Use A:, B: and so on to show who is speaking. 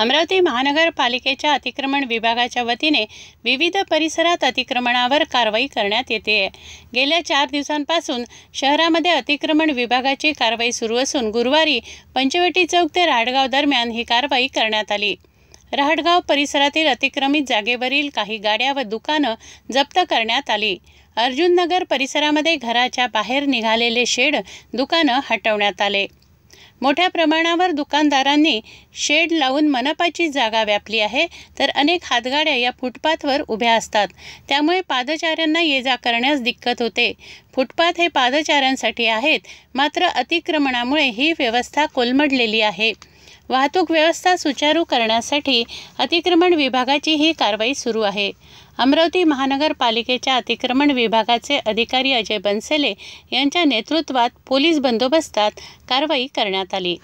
A: अमरावती महानगरपालिकेच्या अतिक्रमण विभागाच्या वतीने विविध परिसरात अतिक्रमणावर कारवाई करण्यात येते गेल्या चार दिवसांपासून शहरामध्ये अतिक्रमण विभागाची कारवाई सुरू असून गुरुवारी पंचवटी चौक ते राडगाव दरम्यान ही कारवाई करण्यात आली राहडगाव परिसरातील अतिक्रमित जागेवरील काही गाड्या व दुकानं जप्त करण्यात आली अर्जुननगर परिसरामध्ये घराच्या बाहेर निघालेले शेड दुकानं हटवण्यात आले मोठ्या प्रमाणावर दुकानदारांनी शेड लावून मनपाची जागा व्यापली आहे तर अनेक हातगाड्या या फुटपाथवर उभ्या असतात त्यामुळे पादचाऱ्यांना ये जा करण्यास दिक्कत होते फुटपाथ हे पादचाऱ्यांसाठी आहेत मात्र अतिक्रमणामुळे ही व्यवस्था कोलमडलेली आहे वाहतूक व्यवस्था सुचारू करण्यासाठी अतिक्रमण विभागाची ही कारवाई सुरू आहे अमरावती महानगरपालिकेच्या अतिक्रमण विभागाचे अधिकारी अजय बनसेले यांच्या नेतृत्वात पोलीस बंदोबस्तात कारवाई करण्यात आली